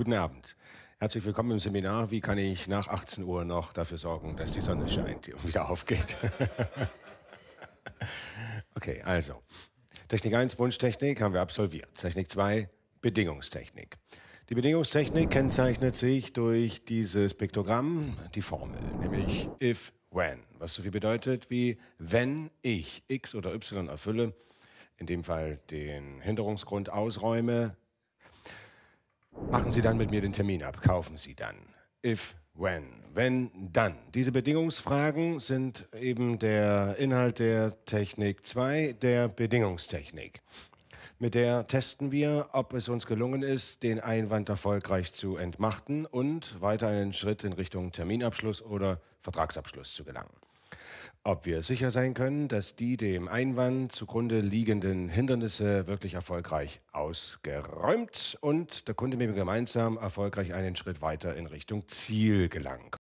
Guten Abend. Herzlich willkommen im Seminar. Wie kann ich nach 18 Uhr noch dafür sorgen, dass die Sonne scheint und wieder aufgeht? okay, also. Technik 1, Wunschtechnik, haben wir absolviert. Technik 2, Bedingungstechnik. Die Bedingungstechnik kennzeichnet sich durch dieses Piktogramm, die Formel, nämlich if, when, was so viel bedeutet wie wenn ich x oder y erfülle, in dem Fall den Hinderungsgrund ausräume, Machen Sie dann mit mir den Termin ab, kaufen Sie dann. If, when, wenn, dann. Diese Bedingungsfragen sind eben der Inhalt der Technik 2, der Bedingungstechnik. Mit der testen wir, ob es uns gelungen ist, den Einwand erfolgreich zu entmachten und weiter einen Schritt in Richtung Terminabschluss oder Vertragsabschluss zu gelangen. Ob wir sicher sein können, dass die dem Einwand zugrunde liegenden Hindernisse wirklich erfolgreich ausgeräumt und der Kunde mit mir gemeinsam erfolgreich einen Schritt weiter in Richtung Ziel gelangt.